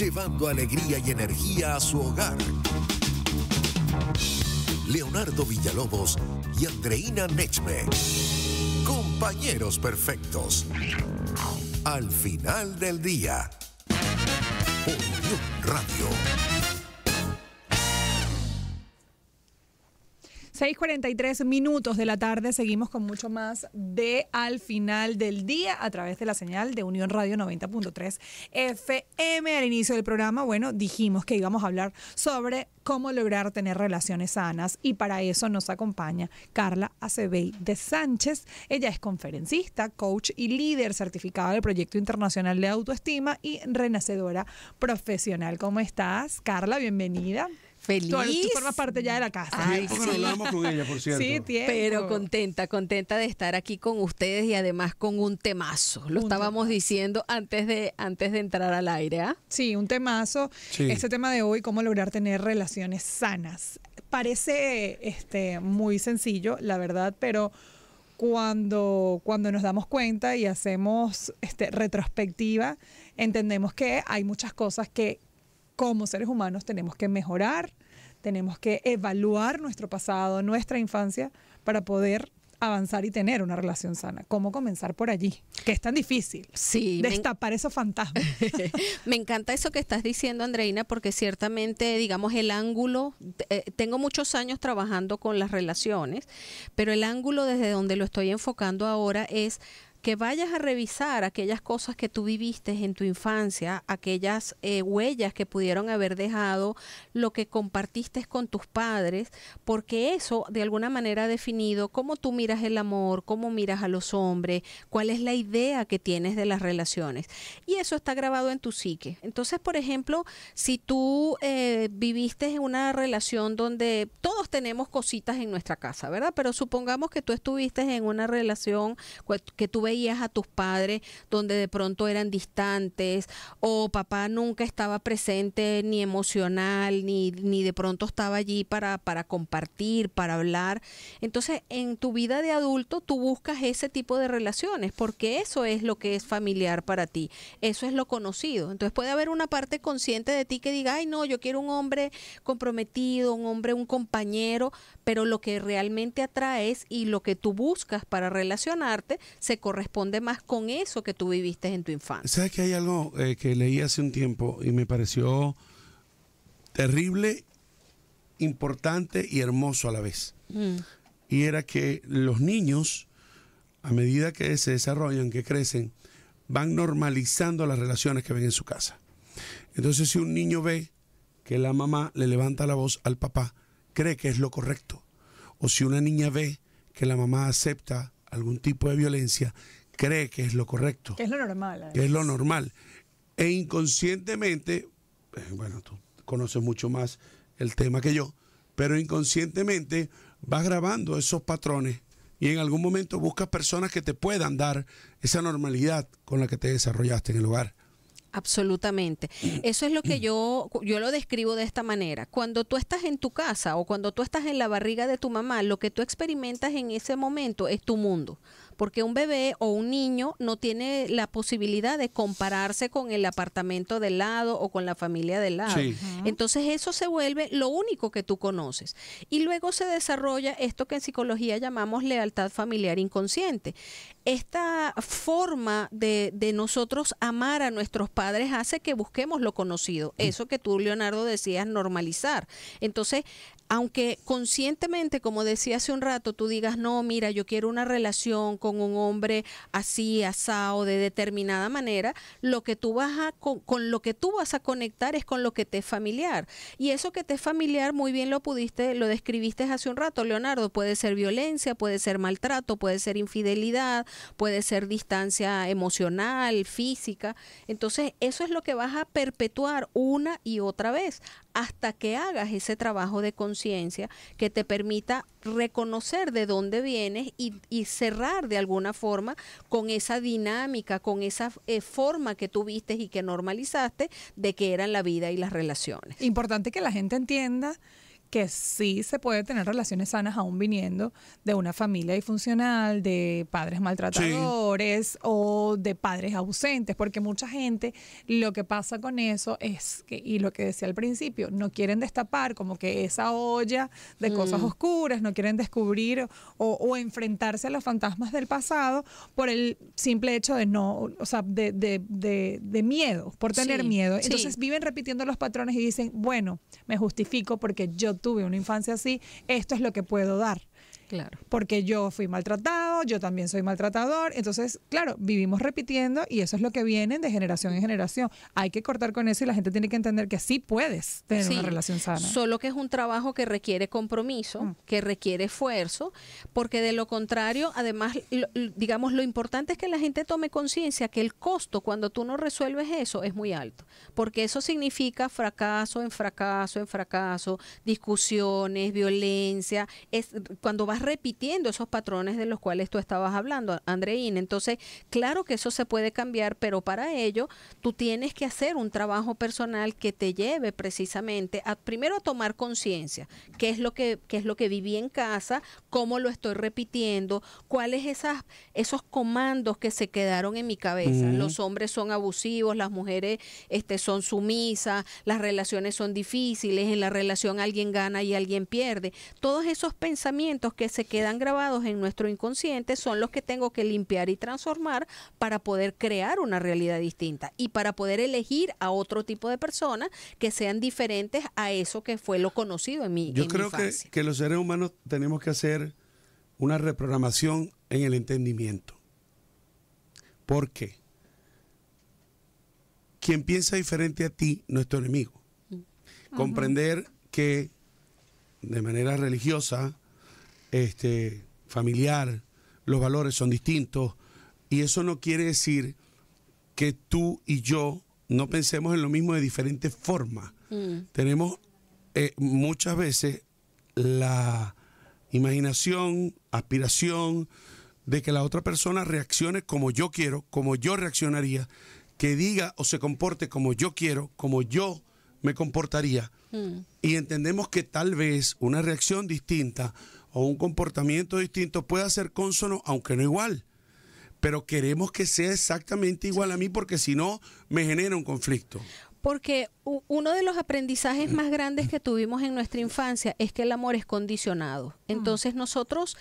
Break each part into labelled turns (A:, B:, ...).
A: llevando alegría y energía a su hogar. Leonardo Villalobos y Andreina Nechme, compañeros perfectos. Al final del día, Radio.
B: 6:43 minutos de la tarde. Seguimos con mucho más de Al final del día a través de la señal de Unión Radio 90.3 FM. Al inicio del programa, bueno, dijimos que íbamos a hablar sobre cómo lograr tener relaciones sanas y para eso nos acompaña Carla Acevey de Sánchez. Ella es conferencista, coach y líder certificada del Proyecto Internacional de Autoestima y renacedora profesional. ¿Cómo estás, Carla? Bienvenida feliz. Tú, formas parte ya de la casa.
A: sí. con ella, por cierto. Sí, Pero
C: contenta, contenta de estar aquí con ustedes y además con un temazo. Lo estábamos diciendo antes de, antes de entrar al aire. ¿ah? Sí,
B: un temazo. Este tema de hoy, cómo lograr tener relaciones sanas. Parece este, muy sencillo, la verdad, pero cuando, cuando nos damos cuenta y hacemos este, retrospectiva, entendemos que hay muchas cosas que como seres humanos tenemos que mejorar, tenemos que evaluar nuestro pasado, nuestra infancia, para poder avanzar y tener una relación sana. ¿Cómo comenzar por allí? Que es tan difícil. Sí. Destapar esos fantasmas.
C: me encanta eso que estás diciendo, Andreina, porque ciertamente, digamos, el ángulo, eh, tengo muchos años trabajando con las relaciones, pero el ángulo desde donde lo estoy enfocando ahora es que vayas a revisar aquellas cosas que tú viviste en tu infancia, aquellas eh, huellas que pudieron haber dejado, lo que compartiste con tus padres, porque eso de alguna manera ha definido cómo tú miras el amor, cómo miras a los hombres, cuál es la idea que tienes de las relaciones. Y eso está grabado en tu psique. Entonces, por ejemplo, si tú eh, viviste en una relación donde todos tenemos cositas en nuestra casa, ¿verdad? Pero supongamos que tú estuviste en una relación que tuve veías a tus padres donde de pronto eran distantes o papá nunca estaba presente ni emocional, ni, ni de pronto estaba allí para, para compartir, para hablar. Entonces, en tu vida de adulto tú buscas ese tipo de relaciones porque eso es lo que es familiar para ti, eso es lo conocido. Entonces puede haber una parte consciente de ti que diga, ay no, yo quiero un hombre comprometido, un hombre, un compañero, pero lo que realmente atraes y lo que tú buscas para relacionarte se corresponde responde más con eso que tú viviste en tu infancia.
A: ¿Sabes que hay algo eh, que leí hace un tiempo y me pareció terrible, importante y hermoso a la vez? Mm. Y era que los niños, a medida que se desarrollan, que crecen, van normalizando las relaciones que ven en su casa. Entonces, si un niño ve que la mamá le levanta la voz al papá, cree que es lo correcto. O si una niña ve que la mamá acepta algún tipo de violencia, cree que es lo correcto.
B: es lo normal. Que
A: es lo normal. E inconscientemente, eh, bueno, tú conoces mucho más el tema que yo, pero inconscientemente vas grabando esos patrones y en algún momento buscas personas que te puedan dar esa normalidad con la que te desarrollaste en el hogar.
C: Absolutamente. Eso es lo que yo, yo lo describo de esta manera. Cuando tú estás en tu casa o cuando tú estás en la barriga de tu mamá, lo que tú experimentas en ese momento es tu mundo porque un bebé o un niño no tiene la posibilidad de compararse con el apartamento del lado o con la familia del lado. Entonces eso se vuelve lo único que tú conoces. Y luego se desarrolla esto que en psicología llamamos lealtad familiar inconsciente. Esta forma de, de nosotros amar a nuestros padres hace que busquemos lo conocido, mm. eso que tú, Leonardo, decías normalizar. Entonces, aunque conscientemente, como decía hace un rato, tú digas, no, mira, yo quiero una relación con con un hombre así, asado, de determinada manera, lo que tú vas a, con, lo que tú vas a conectar es con lo que te es familiar. Y eso que te es familiar, muy bien lo pudiste, lo describiste hace un rato, Leonardo, puede ser violencia, puede ser maltrato, puede ser infidelidad, puede ser distancia emocional, física. Entonces, eso es lo que vas a perpetuar una y otra vez hasta que hagas ese trabajo de conciencia que te permita reconocer de dónde vienes y, cerrar de alguna forma con esa dinámica, con esa eh, forma que tuviste y que normalizaste de que eran la vida y las relaciones.
B: Importante que la gente entienda que sí se puede tener relaciones sanas aún viniendo de una familia disfuncional, de padres maltratadores o de padres ausentes, porque mucha gente lo que pasa con eso es que, y lo que decía al principio, no quieren destapar como que esa olla de cosas mm. oscuras, no quieren descubrir o, enfrentarse a los fantasmas del pasado por el simple hecho de no, o sea, de, miedo, por tener miedo. Entonces viven repitiendo los patrones y dicen, bueno, me justifico porque yo tuve una infancia así, esto es lo que puedo dar. Claro. Porque yo fui maltratado, yo también soy maltratador. Entonces, claro, vivimos repitiendo y eso es lo que viene de generación en generación. Hay que cortar con eso y la gente tiene que entender que sí puedes tener una relación sana. Solo
C: que es un trabajo que requiere compromiso, mm. que requiere esfuerzo, porque de lo contrario, además, digamos, lo importante es que la gente tome conciencia que el costo cuando tú no resuelves eso es muy alto, porque eso significa fracaso en fracaso en fracaso, discusiones, violencia, es cuando vas repitiendo esos patrones de los cuales tú estabas hablando, Andreín. Entonces, claro que eso se puede cambiar, pero para ello tú tienes que hacer un trabajo personal que te lleve precisamente a primero a tomar conciencia, qué es lo que es lo que viví en casa, cómo lo estoy repitiendo, cuáles esas esos comandos que se quedaron en mi cabeza. Los hombres son abusivos, las mujeres este son sumisas, las relaciones son difíciles, en la relación alguien gana y alguien pierde. Todos esos pensamientos que se quedan grabados en nuestro inconsciente son los que tengo que limpiar y transformar para poder crear una realidad distinta y para poder elegir a otro tipo de personas que sean diferentes a eso que fue lo conocido en mi Yo creo que,
A: que los seres humanos tenemos que hacer una reprogramación en el entendimiento. ¿Por qué? Quien piensa diferente a ti no es tu enemigo.
C: Mm. Comprender
A: que de manera religiosa este, familiar, los valores son distintos. Y eso no quiere decir que tú y yo no pensemos en lo mismo de diferentes formas. Mm. Tenemos eh, muchas veces la imaginación, aspiración de que la otra persona reaccione como yo quiero, como yo reaccionaría, que diga o se comporte como yo quiero, como yo me comportaría. Mm. Y entendemos que tal vez una reacción distinta o un comportamiento distinto puede ser consono, aunque no igual. Pero queremos que sea exactamente igual a mí porque si no me genera un conflicto.
C: Porque uno de los aprendizajes más grandes que tuvimos en nuestra infancia es que el amor es condicionado. Mm. Entonces nosotros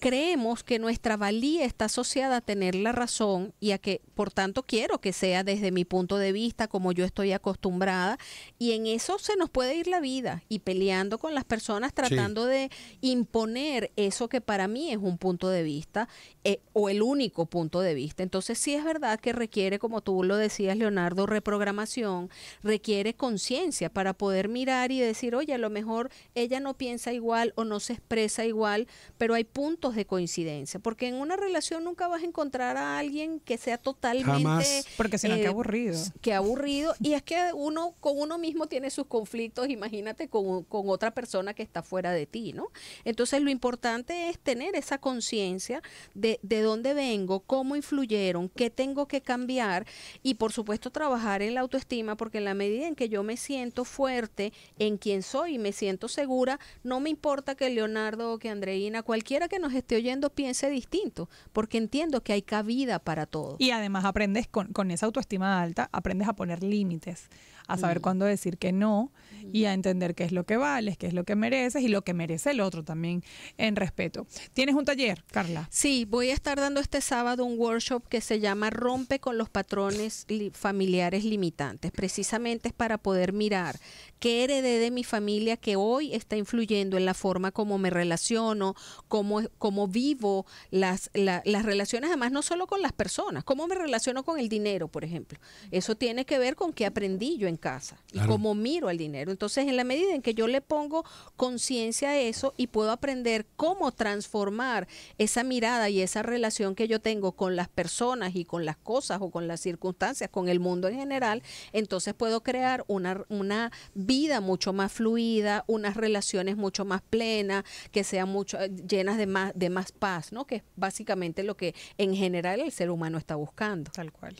C: creemos que nuestra valía está asociada a tener la razón y a que, por tanto, quiero que sea desde mi punto de vista, como yo estoy acostumbrada, y en eso se nos puede ir la vida y peleando con las personas tratando de imponer eso que para mí es un punto de vista eh, o el único punto de vista. Entonces sí es verdad que requiere, como tú lo decías, Leonardo, reprogramación, requiere conciencia para poder mirar y decir, oye, a lo mejor ella no piensa igual o no se expresa igual, pero hay puntos de coincidencia, porque en una relación nunca vas a encontrar a alguien que sea totalmente... Jamás, porque si que eh, aburrido. que aburrido, y es que uno con uno mismo tiene sus conflictos, imagínate con, otra persona que está fuera de ti, ¿no? Entonces lo importante es tener esa conciencia de, de dónde vengo, cómo influyeron, qué tengo que cambiar, y por supuesto trabajar en la autoestima, porque en la medida en que yo me siento fuerte en quien soy y me siento segura, no me importa que Leonardo o que Andreina, cualquiera que nos esté oyendo piense distinto, porque entiendo que hay cabida para todo.
B: Y además aprendes con, con esa autoestima alta, aprendes a poner límites, a saber cuándo decir que no y a entender qué es lo que vales, qué es lo que mereces y lo que merece el otro también en respeto. ¿Tienes un taller, Carla?
C: Sí, voy a estar dando este sábado un workshop que se llama Rompe con los patrones familiares limitantes. Precisamente es para poder mirar qué heredé de mi familia que hoy está influyendo en la forma como me relaciono, cómo, cómo vivo las, las relaciones, además no solo con las personas, cómo me relaciono con el dinero, por ejemplo. Eso tiene que ver con qué aprendí yo en casa y cómo miro al dinero. Entonces, en la medida en que yo le pongo conciencia a eso y puedo aprender cómo transformar esa mirada y esa relación que yo tengo con las personas y con las cosas o con las circunstancias, con el mundo en general, entonces puedo crear una, una vida mucho más fluida, unas relaciones mucho más plenas, que sean mucho, eh, llenas de más, de más paz, ¿no? Que es básicamente lo que en general el ser humano está buscando. Tal cual.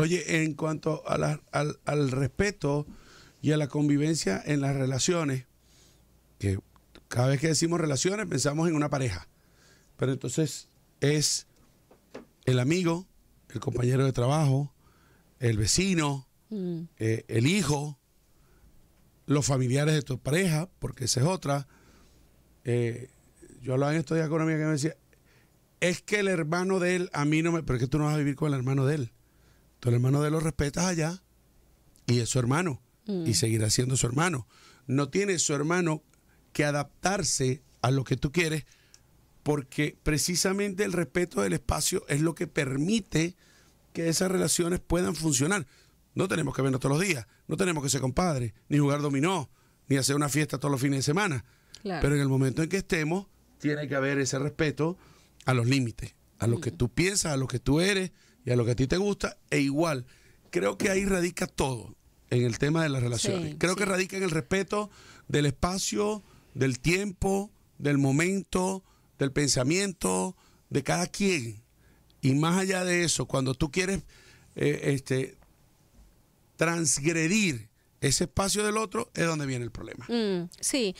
A: Oye, en cuanto al, respeto y a la convivencia en las relaciones, que cada vez que decimos relaciones pensamos en una pareja, pero entonces es el amigo, el compañero de trabajo, el vecino, mm. eh, el hijo, los familiares de tu pareja, porque esa es otra. Eh, yo hablaba en estos días con una amiga que me decía, es que el hermano de él a mí no me... Pero qué tú no vas a vivir con el hermano de él. Tu hermano de los respetas allá y es su hermano y mm. seguirá siendo su hermano. No tiene su hermano que adaptarse a lo que tú quieres porque precisamente el respeto del espacio es lo que permite que esas relaciones puedan funcionar. No tenemos que vernos todos los días, no tenemos que ser compadres, ni jugar dominó, ni hacer una fiesta todos los fines de semana. Pero en el momento en que estemos, tiene que haber ese respeto a los límites, a lo que mm. tú piensas, a lo que tú eres, a lo que a ti te gusta, e igual, creo que ahí radica todo en el tema de las relaciones. creo que radica en el respeto del espacio, del tiempo, del momento, del pensamiento, de cada quien. Y más allá de eso, cuando tú quieres eh, este, transgredir ese espacio del otro, es donde viene el problema.
C: Mm, sí,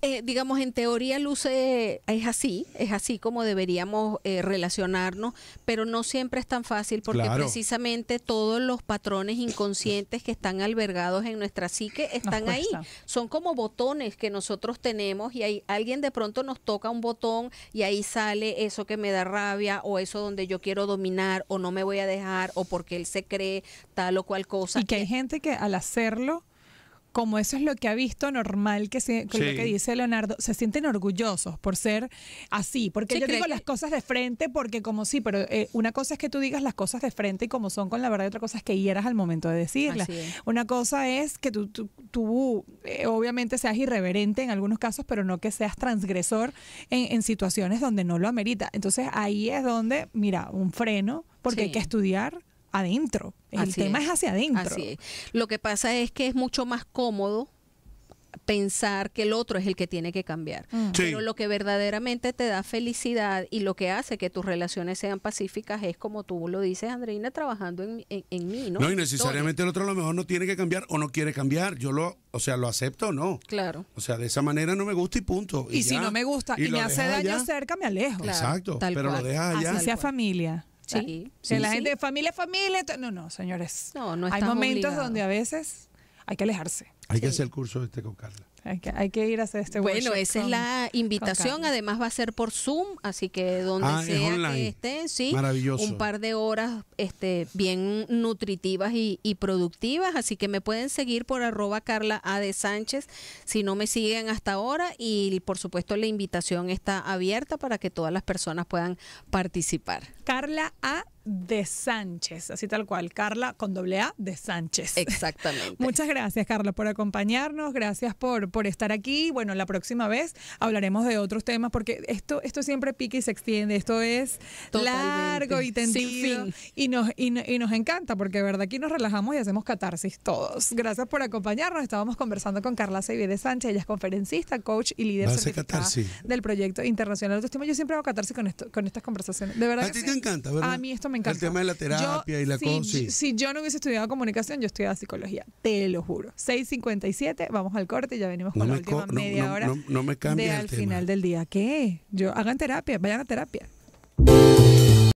C: eh, digamos, en teoría luce, es así, es así como deberíamos eh, relacionarnos, pero no siempre es tan fácil porque precisamente todos los patrones inconscientes que están albergados en nuestra psique están ahí. Son como botones que nosotros tenemos y alguien de pronto nos toca un botón y ahí sale eso que me da rabia o eso donde yo quiero dominar o no me voy a dejar o porque él se cree tal o cual cosa. Y que hay eh, gente que al
B: hacerlo como eso es lo que ha visto normal, que, lo que dice Leonardo, se sienten orgullosos por ser así, porque yo digo las cosas de frente, porque como sí, pero eh, una cosa es que tú digas las cosas de frente y como son con la verdad, otra cosa es que hieras al momento de decirlas. Una cosa es que tú, eh, obviamente seas irreverente en algunos casos, pero no que seas transgresor en, situaciones donde no lo amerita. Entonces ahí es donde, mira, un freno, porque hay que estudiar adentro. El tema es. hacia adentro.
C: Lo que pasa es que es mucho más cómodo pensar que el otro es el que tiene que cambiar. Mm. Pero lo que verdaderamente te da felicidad y lo que hace que tus relaciones sean pacíficas es como tú lo dices, Andreina, trabajando en, mí, ¿no? y necesariamente
A: el otro a lo mejor no tiene que cambiar o no quiere cambiar. Yo lo, o sea, lo acepto o no. Claro. O sea, de esa manera no me gusta y punto. Y, si no me gusta y, me hace daño
B: cerca, me alejo. Exacto. pero lo deja allá. Así sea familia. Sí. la gente gente, familia, familia. No, no, señores. No, no Hay momentos donde a veces
C: hay que alejarse.
A: Hay que hacer el curso este con Carla.
C: Hay que, ir a hacer este Bueno, esa es la invitación. Además va a ser por Zoom, así que donde ah, sea que estén, sí. Un par de horas este, bien nutritivas y, productivas. Así que me pueden seguir por arroba Carla A de Sánchez si no me siguen hasta ahora. Y por supuesto la invitación está abierta para que todas las personas puedan participar.
B: Carla A de Sánchez, así tal cual. Carla con doble A de Sánchez. Exactamente. Muchas gracias, Carla, por acompañarnos, gracias por, por estar aquí. Bueno, la próxima vez hablaremos de otros temas porque esto, esto siempre pica y se extiende, esto es largo y tendido Y, nos, y, nos encanta porque de verdad aquí nos relajamos y hacemos catarsis todos. Gracias por acompañarnos, estábamos conversando con Carla de Sánchez, ella es conferencista, coach y líder del proyecto internacional de autoestima. Yo siempre hago catarsis con, esto, con estas conversaciones, de verdad. A ti te
A: encanta, A mí esto me encanta. El tema de la terapia y la si, Si
B: yo no hubiese estudiado comunicación, yo estudiaba psicología, te lo juro. 650 57. Vamos al corte y ya venimos con la última media hora. No, me de al final del día. ¿Qué? Yo hagan terapia, vayan a terapia.